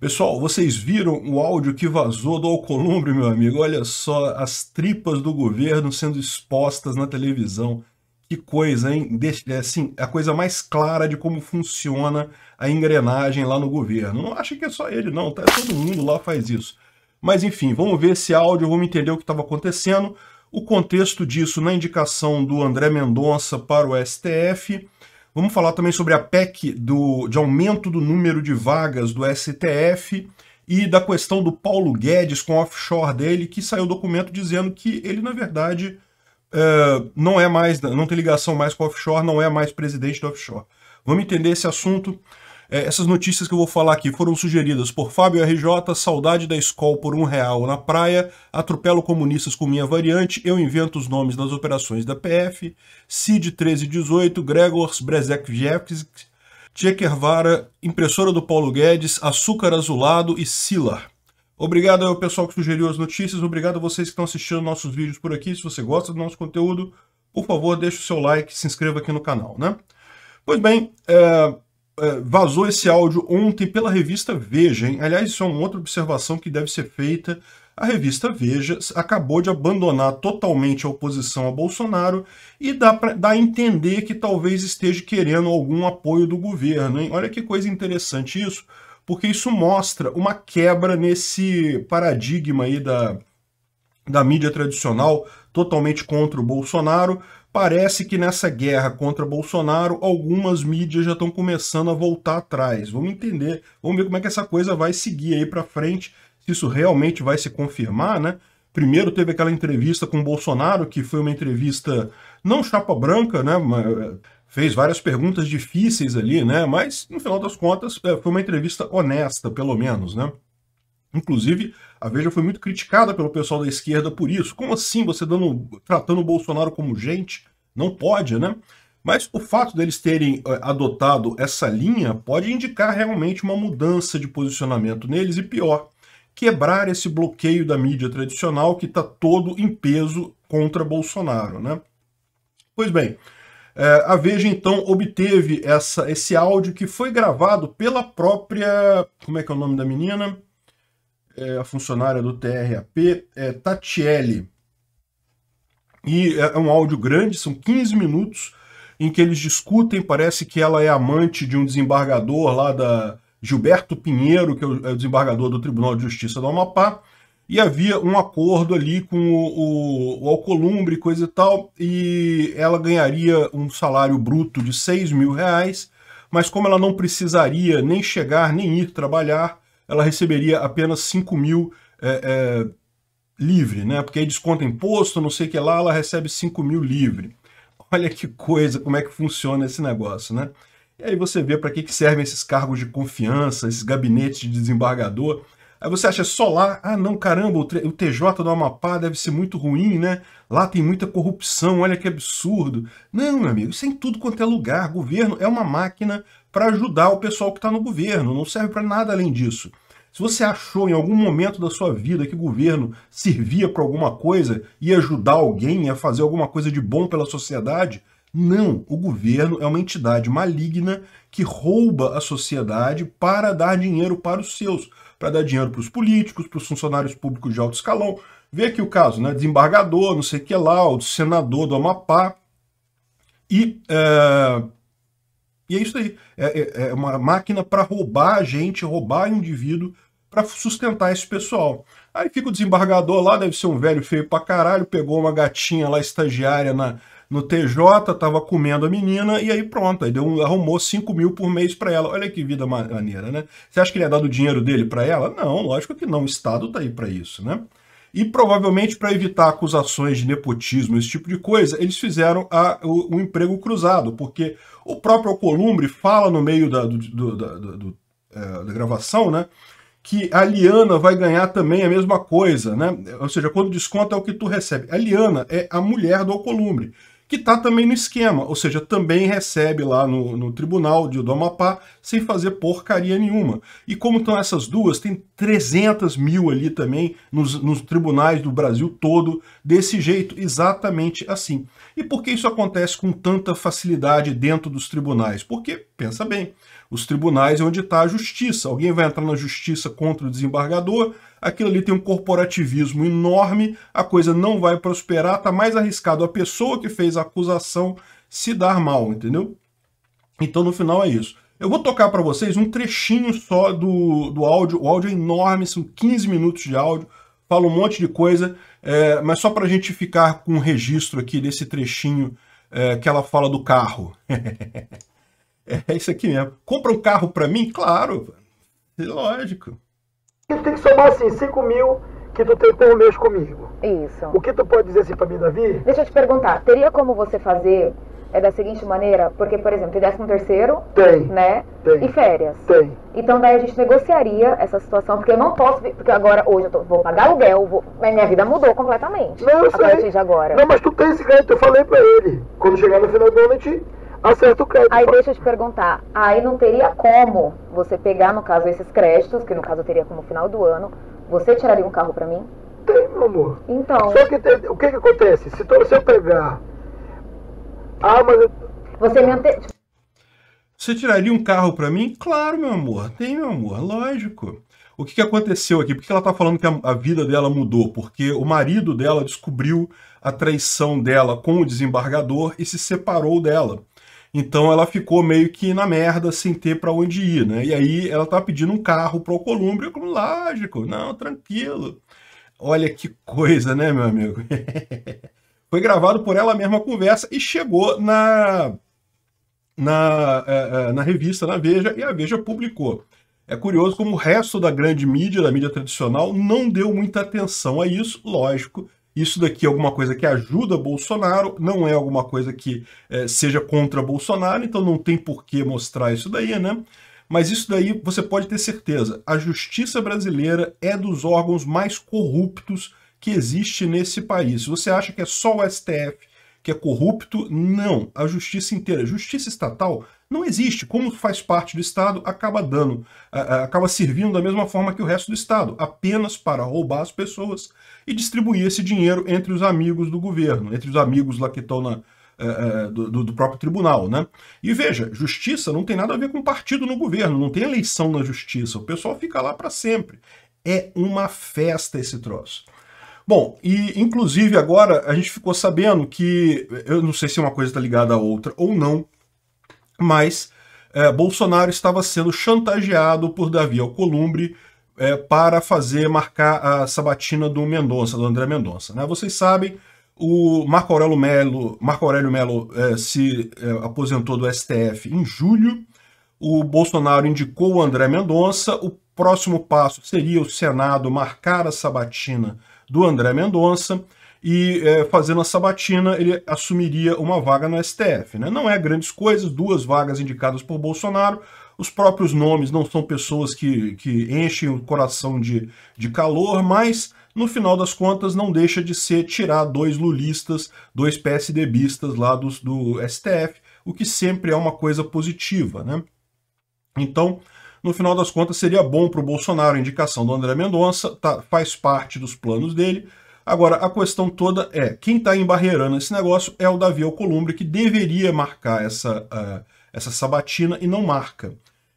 Pessoal, vocês viram o áudio que vazou do Alcolumbre, meu amigo? Olha só as tripas do governo sendo expostas na televisão. Que coisa, hein? De é, assim, é a coisa mais clara de como funciona a engrenagem lá no governo. Não acha que é só ele, não, tá? Todo mundo lá faz isso. Mas enfim, vamos ver esse áudio, vamos entender o que estava acontecendo. O contexto disso na indicação do André Mendonça para o STF Vamos falar também sobre a PEC do, de aumento do número de vagas do STF e da questão do Paulo Guedes com o offshore dele, que saiu documento dizendo que ele, na verdade, é, não é mais, não tem ligação mais com o offshore, não é mais presidente do offshore. Vamos entender esse assunto. É, essas notícias que eu vou falar aqui foram sugeridas por Fábio RJ, saudade da escola por um real na praia, atropelo comunistas com minha variante, eu invento os nomes das operações da PF, Cid 1318, Gregors Brezek Tia Vara, impressora do Paulo Guedes, açúcar azulado e Sila Obrigado ao pessoal que sugeriu as notícias, obrigado a vocês que estão assistindo nossos vídeos por aqui. Se você gosta do nosso conteúdo, por favor, deixe o seu like, se inscreva aqui no canal, né? Pois bem, é... É, vazou esse áudio ontem pela revista Veja, hein? Aliás, isso é uma outra observação que deve ser feita. A revista Veja acabou de abandonar totalmente a oposição a Bolsonaro e dá, pra, dá a entender que talvez esteja querendo algum apoio do governo. Hein? Olha que coisa interessante isso, porque isso mostra uma quebra nesse paradigma aí da, da mídia tradicional totalmente contra o Bolsonaro. Parece que nessa guerra contra Bolsonaro, algumas mídias já estão começando a voltar atrás. Vamos entender, vamos ver como é que essa coisa vai seguir aí para frente, se isso realmente vai se confirmar, né? Primeiro teve aquela entrevista com Bolsonaro, que foi uma entrevista não chapa branca, né? Eh, fez várias perguntas difíceis ali, né? Mas, no final das contas, eh, foi uma entrevista honesta, pelo menos, né? Inclusive, a Veja foi muito criticada pelo pessoal da esquerda por isso. Como assim você dando, tratando o Bolsonaro como gente? Não pode, né? Mas o fato deles terem eh, adotado essa linha pode indicar realmente uma mudança de posicionamento neles e pior, quebrar esse bloqueio da mídia tradicional que está todo em peso contra Bolsonaro, né? Pois bem, eh, a Veja então obteve essa, esse áudio que foi gravado pela própria. Como é que é o nome da menina? é, a funcionária do TRAP, é, Tatiele. E é, é um áudio grande, são 15 minutos, em que eles discutem, parece que ela é amante de um desembargador lá da Gilberto Pinheiro, que é, é o desembargador do Tribunal de Justiça do Amapá, e havia um acordo ali com o, o, o Alcolumbre coisa e tal, e ela ganharia um salário bruto de 6 mil reais, mas como ela não precisaria nem chegar nem ir trabalhar, ela receberia apenas 5 mil é, é, livre, né? Porque aí desconta imposto, não sei o que lá, ela recebe 5 mil livre. Olha que coisa, como é que funciona esse negócio, né? E aí você vê para que, que servem esses cargos de confiança, esses gabinetes de desembargador, Aí você acha só lá, ah não, caramba, o TJ do Amapá deve ser muito ruim, né? Lá tem muita corrupção, olha que absurdo. Não, meu amigo, isso é em tudo quanto é lugar. Governo é uma máquina para ajudar o pessoal que está no governo, não serve para nada além disso. Se você achou em algum momento da sua vida que o governo servia para alguma coisa, ia ajudar alguém, a fazer alguma coisa de bom pela sociedade, não, o governo é uma entidade maligna que rouba a sociedade para dar dinheiro para os seus para dar dinheiro para os políticos, para os funcionários públicos de alto escalão. Vê aqui o caso, né? Desembargador, não sei o que lá, o senador do Amapá. E é, e é isso aí. É, é, é uma máquina para roubar a gente, roubar indivíduo para sustentar esse pessoal. Aí fica o desembargador lá, deve ser um velho feio pra caralho, pegou uma gatinha lá, estagiária na, no TJ, estava comendo a menina, e aí pronto, aí deu, arrumou 5 mil por mês para ela. Olha que vida maneira, né? Você acha que ele ia dar o dinheiro dele para ela? Não, lógico que não, o Estado tá aí para isso, né? E provavelmente para evitar acusações de nepotismo, esse tipo de coisa, eles fizeram a, o, o, emprego cruzado, porque o próprio Alcolumbre fala no meio da, do, do, do, do é, da gravação, né? Que a Liana vai ganhar também a mesma coisa, né? Ou seja, quando desconta é o que tu recebe. A Liana é a mulher do Alcolumbre que está também no esquema, ou seja, também recebe lá no, no tribunal de do sem fazer porcaria nenhuma. E como estão essas duas, tem 300 mil ali também nos, nos tribunais do Brasil todo, desse jeito, exatamente assim. E por que isso acontece com tanta facilidade dentro dos tribunais? Porque, pensa bem, os tribunais é onde está a justiça. Alguém vai entrar na justiça contra o desembargador, aquilo ali tem um corporativismo enorme, a coisa não vai prosperar, está mais arriscado a pessoa que fez a acusação se dar mal, entendeu? Então no final é isso. Eu vou tocar para vocês um trechinho só do, do áudio, o áudio é enorme, são 15 minutos de áudio, fala um monte de coisa, é, mas só para a gente ficar com o registro aqui desse trechinho é, que ela fala do carro. É isso aqui mesmo. Compra um carro para mim? Claro. Lógico. Tem que somar assim, 5 mil que tu tem por mês comigo. Isso. O que tu pode dizer assim pra mim, Davi? Deixa eu te perguntar, teria como você fazer é da seguinte maneira? Porque, por exemplo, tem décimo terceiro, tem, né? Tem. E férias. Tem. Então daí a gente negociaria essa situação, porque eu não posso, porque agora hoje eu tô, vou pagar aluguel, vou, minha vida mudou completamente. Não, eu a sei. partir de agora. Não, mas tu tem esse crédito, eu falei pra ele. Quando chegar no final do ano, a gente acerta o crédito. Aí deixa eu te perguntar, aí não teria como você pegar, no caso, esses créditos, que no caso eu teria como final do ano, você tiraria um carro para mim? Tem, meu amor. Então. Só que tem, o que que acontece? Se, todo, se eu pegar. Ah, mas. Você me ante... Você tiraria um carro para mim? Claro, meu amor. Tem, meu amor. Lógico. O que, que aconteceu aqui? Por que ela está falando que a, a, vida dela mudou? Porque o marido dela descobriu a traição dela com o desembargador e se separou dela. Então ela ficou meio que na merda, sem ter para onde ir, né? E aí ela tá pedindo um carro para o Columbre, eu falei, lógico, não, tranquilo. Olha que coisa, né, meu amigo? Foi gravado por ela mesma a conversa e chegou na, na, é, é, na revista, na Veja, e a Veja publicou. É curioso como o resto da grande mídia, da mídia tradicional, não deu muita atenção a isso, lógico, isso daqui é alguma coisa que ajuda Bolsonaro, não é alguma coisa que é, seja contra Bolsonaro, então não tem por que mostrar isso daí, né? Mas isso daí você pode ter certeza. A justiça brasileira é dos órgãos mais corruptos que existe nesse país. Você acha que é só o STF que é corrupto? Não. A justiça inteira. Justiça estatal não existe. Como faz parte do Estado, acaba dando, eh, eh, acaba servindo da mesma forma que o resto do Estado, apenas para roubar as pessoas e distribuir esse dinheiro entre os amigos do governo, entre os amigos lá que estão na, eh, do, do, próprio tribunal, né? E veja, justiça não tem nada a ver com partido no governo, não tem eleição na justiça, o pessoal fica lá para sempre. É uma festa esse troço. Bom, e inclusive agora a gente ficou sabendo que, eu não sei se uma coisa está ligada à outra ou não, mas é, Bolsonaro estava sendo chantageado por Davi Alcolumbre é, para fazer marcar a sabatina do Mendonça, do André Mendonça. Né? Vocês sabem, o Marco Aurélio Melo, Marco Aurélio Melo é, se é, aposentou do STF em julho. O Bolsonaro indicou o André Mendonça. O próximo passo seria o Senado marcar a sabatina do André Mendonça e é, fazendo a sabatina ele assumiria uma vaga no STF. Né? Não é grandes coisas, duas vagas indicadas por Bolsonaro, os próprios nomes não são pessoas que, que enchem o coração de, de calor, mas no final das contas não deixa de ser tirar dois lulistas, dois PSDBistas lá do, do STF, o que sempre é uma coisa positiva. Né? Então, no final das contas, seria bom para o Bolsonaro a indicação do André Mendonça, tá, faz parte dos planos dele, Agora, a questão toda é, quem está embarreirando esse negócio é o Davi Alcolumbre, que deveria marcar essa, uh, essa sabatina e não marca.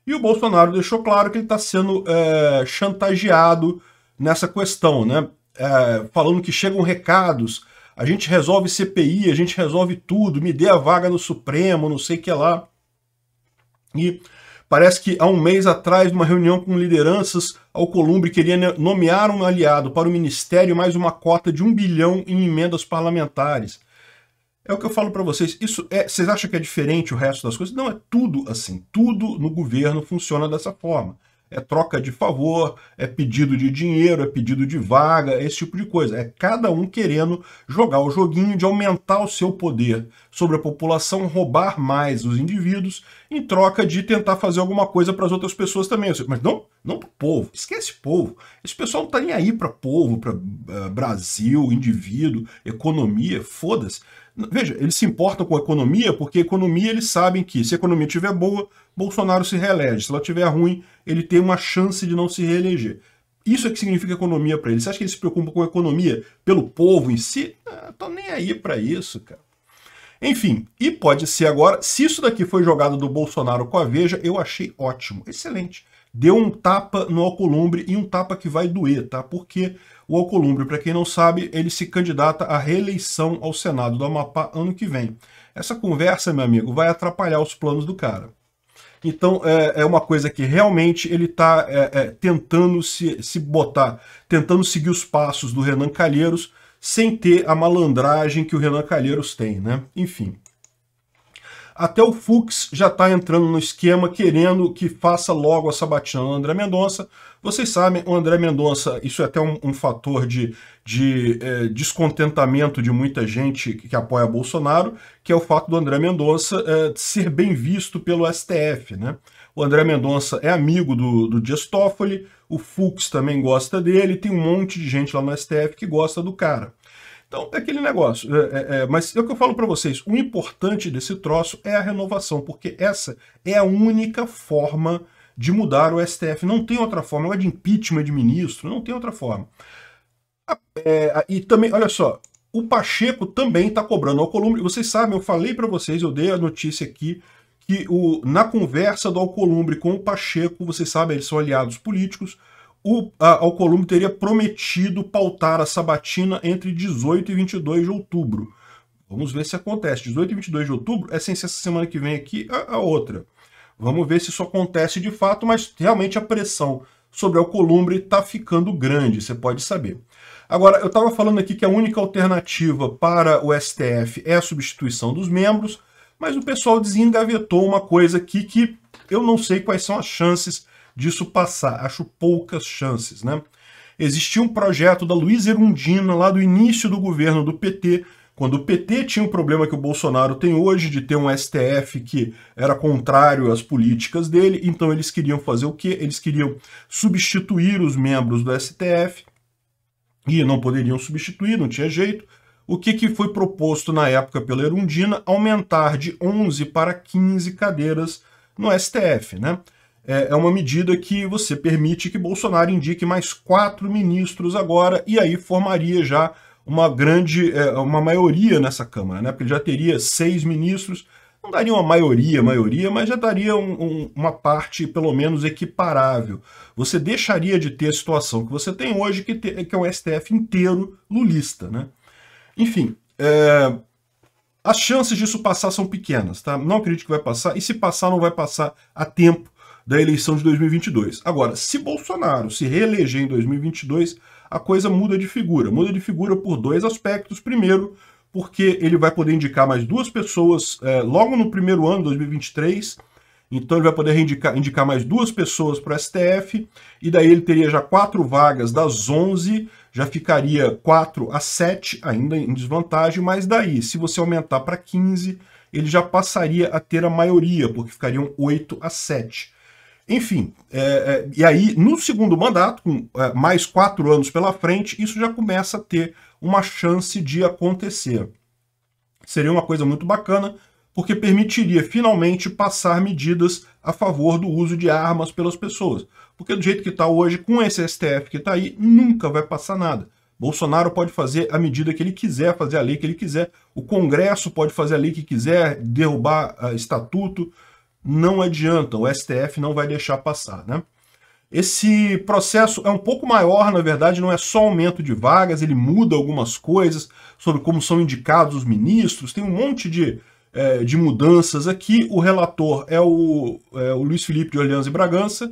E o Bolsonaro deixou claro que ele está sendo uh, chantageado nessa questão, né? Uh, falando que chegam recados, a gente resolve CPI, a gente resolve tudo, me dê a vaga no Supremo, não sei o que lá. E Parece que há um mês atrás, numa reunião com lideranças, Alcolumbre queria nomear um aliado para o ministério mais uma cota de um bilhão em emendas parlamentares. É o que eu falo para vocês. Isso é, vocês acham que é diferente o resto das coisas? Não, é tudo assim. Tudo no governo funciona dessa forma é troca de favor, é pedido de dinheiro, é pedido de vaga, esse tipo de coisa. É cada um querendo jogar o joguinho de aumentar o seu poder sobre a população, roubar mais os indivíduos, em troca de tentar fazer alguma coisa para as outras pessoas também. Mas não, não para o povo. Esquece povo. Esse pessoal não está nem aí para povo, para uh, eh, Brasil, indivíduo, economia, foda-se. Veja, eles se importam com a economia porque a economia eles sabem que se a economia estiver boa, Bolsonaro se reelege. Se ela estiver ruim, ele tem uma chance de não se reeleger. Isso é que significa economia para eles. Você acha que eles se preocupam com a economia pelo povo em si? Ah, nem aí para isso, cara. Enfim, e pode ser agora, se isso daqui foi jogado do Bolsonaro com a Veja, eu achei ótimo, excelente deu um tapa no Alcolumbre e um tapa que vai doer, tá? Porque o Alcolumbre, para quem não sabe, ele se candidata à reeleição ao Senado do Amapá ano que vem. Essa conversa, meu amigo, vai atrapalhar os planos do cara. Então é, é uma coisa que realmente ele está é, é, tentando se, se botar, tentando seguir os passos do Renan Calheiros, sem ter a malandragem que o Renan Calheiros tem, né? Enfim. Até o Fux já está entrando no esquema, querendo que faça logo a sabatina no André Mendonça. Vocês sabem, o André Mendonça, isso é até um, um fator de, de é, descontentamento de muita gente que, apoia Bolsonaro, que é o fato do André Mendonça é, ser bem visto pelo STF. Né? O André Mendonça é amigo do, do Dias Toffoli, o Fux também gosta dele, tem um monte de gente lá no STF que gosta do cara. Então, é aquele negócio. É, é, é, mas é o que eu falo para vocês: o importante desse troço é a renovação, porque essa é a única forma de mudar o STF. Não tem outra forma. É de impeachment de ministro, não tem outra forma. É, e também, olha só, o Pacheco também está cobrando ao Alcolumbre. Vocês sabem, eu falei para vocês, eu dei a notícia aqui, que o, na conversa do Alcolumbre com o Pacheco, vocês sabem, eles são aliados políticos, o, Alcolumbre teria prometido pautar a sabatina entre 18 e 22 de outubro. Vamos ver se acontece. 18 e 22 de outubro é sem ser essa semana que vem aqui, a, a outra. Vamos ver se isso acontece de fato, mas realmente a pressão sobre Alcolumbre está ficando grande, você pode saber. Agora, eu estava falando aqui que a única alternativa para o STF é a substituição dos membros, mas o pessoal desengavetou uma coisa aqui que eu não sei quais são as chances disso passar. Acho poucas chances, né? Existia um projeto da Luiz Erundina lá do início do governo do PT, quando o PT tinha o problema que o Bolsonaro tem hoje de ter um STF que era contrário às políticas dele, então eles queriam fazer o quê? Eles queriam substituir os membros do STF e não poderiam substituir, não tinha jeito. O que, que foi proposto na época pela Erundina? Aumentar de 11 para 15 cadeiras no STF, né? É, é uma medida que você permite que Bolsonaro indique mais quatro ministros agora, e aí formaria já uma grande, é, uma maioria nessa Câmara, né? Porque ele já teria seis ministros, não daria uma maioria, maioria, mas já daria um, um, uma parte pelo menos equiparável. Você deixaria de ter a situação que você tem hoje, que, te, que é um STF inteiro lulista, né? Enfim, é, as chances disso passar são pequenas, tá? Não acredito que vai passar, e se passar, não vai passar a tempo, da eleição de 2022. Agora, se Bolsonaro se reeleger em 2022, a coisa muda de figura. Muda de figura por dois aspectos. Primeiro, porque ele vai poder indicar mais duas pessoas é, logo no primeiro ano, 2023. Então ele vai poder indicar, indicar mais duas pessoas para o STF, e daí ele teria já quatro vagas das 11, já ficaria 4 a 7, ainda em desvantagem, mas daí, se você aumentar para 15, ele já passaria a ter a maioria, porque ficariam 8 a 7. Enfim, é, é, e aí, no segundo mandato, com é, mais quatro anos pela frente, isso já começa a ter uma chance de acontecer. Seria uma coisa muito bacana, porque permitiria finalmente passar medidas a favor do uso de armas pelas pessoas. Porque do jeito que está hoje, com esse STF que está aí, nunca vai passar nada. Bolsonaro pode fazer a medida que ele quiser, fazer a lei que ele quiser, o Congresso pode fazer a lei que quiser, derrubar uh, estatuto, não adianta, o STF não vai deixar passar, né? Esse processo é um pouco maior, na verdade, não é só aumento de vagas, ele muda algumas coisas sobre como são indicados os ministros, tem um monte de, é, de mudanças aqui. O relator é o, é, o Luiz Felipe de Orleans e Bragança,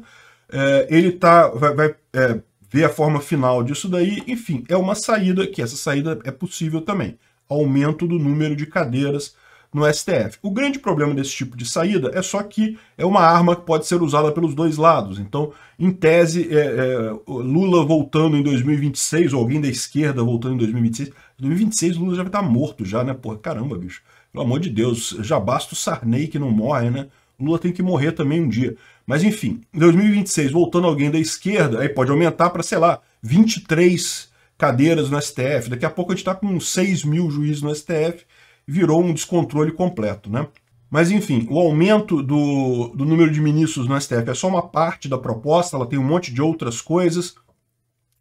é, ele tá, vai, vai é, ver a forma final disso daí, enfim, é uma saída que essa saída é possível também. Aumento do número de cadeiras no STF. O grande problema desse tipo de saída é só que é uma arma que pode ser usada pelos dois lados. Então, em tese, é, é, Lula voltando em 2026, ou alguém da esquerda voltando em 2026. Em 2026, Lula já vai estar tá morto já, né? Porra, caramba, bicho. Pelo amor de Deus, já basta o Sarney que não morre, né? Lula tem que morrer também um dia. Mas enfim, em 2026, voltando alguém da esquerda, aí pode aumentar para, sei lá, 23 cadeiras no STF. Daqui a pouco a gente está com 6 mil juízes no STF virou um descontrole completo, né? Mas, enfim, o aumento do, do número de ministros no STF é só uma parte da proposta, ela tem um monte de outras coisas,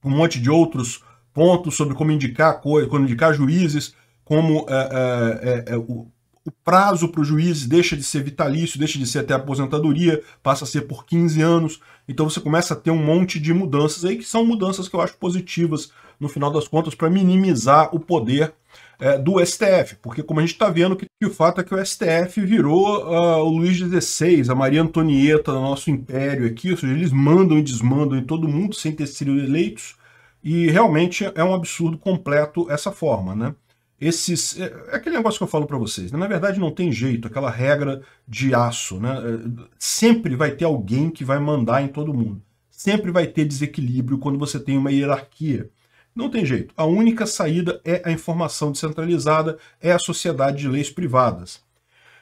um monte de outros pontos sobre como indicar como indicar juízes, como é, é, é, é o, o prazo para o juiz deixa de ser vitalício, deixa de ser até aposentadoria, passa a ser por 15 anos. Então você começa a ter um monte de mudanças aí, que são mudanças que eu acho positivas, no final das contas, para minimizar o poder é, do STF, porque como a gente está vendo, que, que, o fato é que o STF virou uh, o Luiz XVI, a Maria Antonieta do nosso império aqui, ou seja, eles mandam e desmandam em todo mundo sem ter sido eleitos, e realmente é um absurdo completo essa forma, né? esses é, é, aquele negócio que eu falo para vocês. Né? Na verdade, não tem jeito, aquela regra de aço. Né? É, sempre vai ter alguém que vai mandar em todo mundo. Sempre vai ter desequilíbrio quando você tem uma hierarquia. Não tem jeito. A única saída é a informação descentralizada, é a sociedade de leis privadas.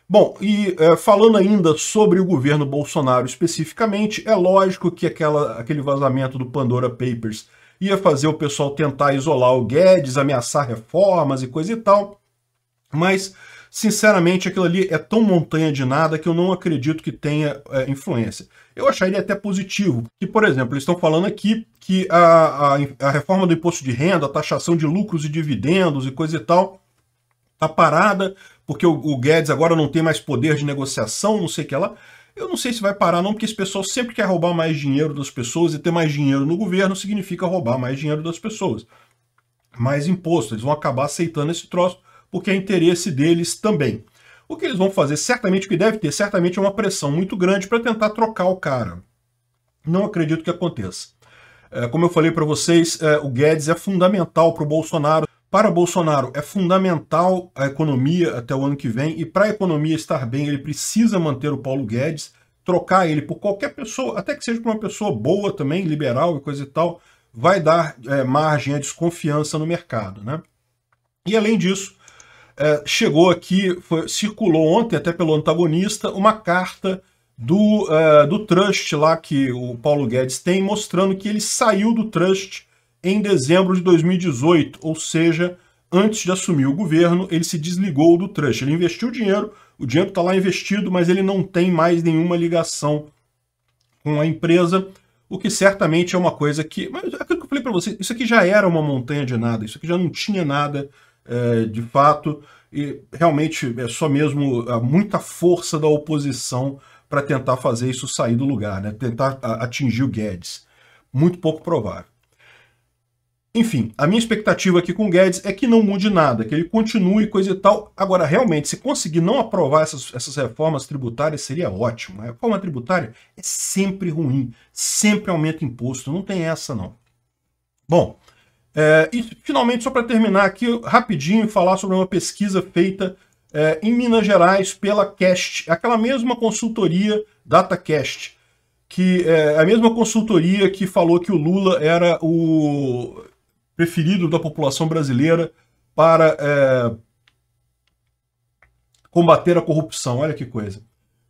Bom, e é, falando ainda sobre o governo Bolsonaro especificamente, é lógico que aquela, aquele vazamento do Pandora Papers ia fazer o pessoal tentar isolar o Guedes, ameaçar reformas e coisa e tal. Mas, sinceramente, aquilo ali é tão montanha de nada que eu não acredito que tenha é, influência. Eu acharia até positivo, que, por exemplo, eles estão falando aqui que a, a, a reforma do imposto de renda, a taxação de lucros e dividendos e coisa e tal, tá parada, porque o, o Guedes agora não tem mais poder de negociação, não sei o que lá. Eu não sei se vai parar não, porque esse pessoal sempre quer roubar mais dinheiro das pessoas e ter mais dinheiro no governo significa roubar mais dinheiro das pessoas. Mais imposto, eles vão acabar aceitando esse troço porque é interesse deles também. O que eles vão fazer, certamente, o que deve ter, certamente é uma pressão muito grande para tentar trocar o cara. Não acredito que aconteça. É, como eu falei para vocês, é, o Guedes é fundamental para o Bolsonaro para Bolsonaro, é fundamental a economia até o ano que vem, e para a economia estar bem, ele precisa manter o Paulo Guedes, trocar ele por qualquer pessoa, até que seja por uma pessoa boa também, liberal e coisa e tal, vai dar é, margem à desconfiança no mercado. Né? E além disso, é, chegou aqui, foi, circulou ontem até pelo antagonista, uma carta do, é, do trust lá que o Paulo Guedes tem, mostrando que ele saiu do trust em dezembro de 2018, ou seja, antes de assumir o governo, ele se desligou do trust. Ele investiu dinheiro, o dinheiro está lá investido, mas ele não tem mais nenhuma ligação com a empresa, o que certamente é uma coisa que. Mas é aquilo que eu falei para você, isso aqui já era uma montanha de nada, isso aqui já não tinha nada é, de fato, e realmente é só mesmo a muita força da oposição para tentar fazer isso sair do lugar, né? tentar atingir o Guedes. Muito pouco provável. Enfim, a minha expectativa aqui com o Guedes é que não mude nada, que ele continue coisa e tal. Agora, realmente, se conseguir não aprovar essas, essas reformas tributárias, seria ótimo. A reforma tributária é sempre ruim, sempre aumenta imposto, não tem essa não. Bom, é, e finalmente, só para terminar aqui, rapidinho, falar sobre uma pesquisa feita é, em Minas Gerais pela Cast, aquela mesma consultoria DataCast, que é a mesma consultoria que falou que o Lula era o preferido da população brasileira para é, combater a corrupção. Olha que coisa.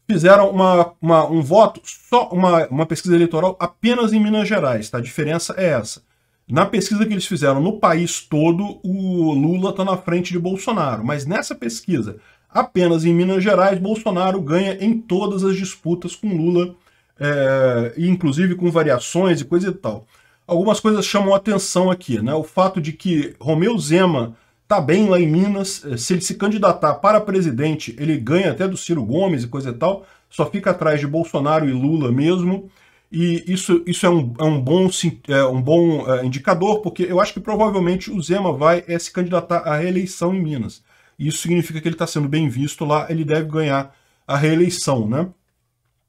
Fizeram uma, uma, um voto, só uma, uma pesquisa eleitoral apenas em Minas Gerais. Tá? A diferença é essa. Na pesquisa que eles fizeram no país todo, o Lula está na frente de Bolsonaro. Mas nessa pesquisa, apenas em Minas Gerais, Bolsonaro ganha em todas as disputas com Lula, é, inclusive com variações e coisa e tal algumas coisas chamam atenção aqui, né? O fato de que Romeu Zema tá bem lá em Minas, eh, se ele se candidatar para presidente, ele ganha até do Ciro Gomes e coisa e tal, só fica atrás de Bolsonaro e Lula mesmo. E isso, isso é, um, é um bom, é um bom é, indicador, porque eu acho que provavelmente o Zema vai é, se candidatar à reeleição em Minas. Isso significa que ele está sendo bem visto lá, ele deve ganhar a reeleição, né?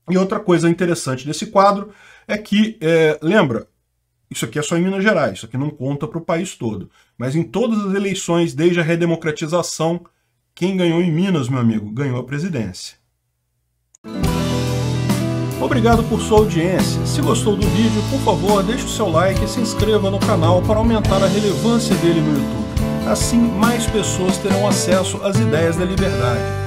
E outra coisa interessante desse quadro é que, eh, lembra, isso aqui é só em Minas Gerais, isso aqui não conta para o país todo. Mas em todas as eleições, desde a redemocratização, quem ganhou em Minas, meu amigo, ganhou a presidência. Obrigado por sua audiência. Se gostou do vídeo, por favor, deixe o seu like e se inscreva no canal para aumentar a relevância dele no YouTube. Assim, mais pessoas terão acesso às ideias da liberdade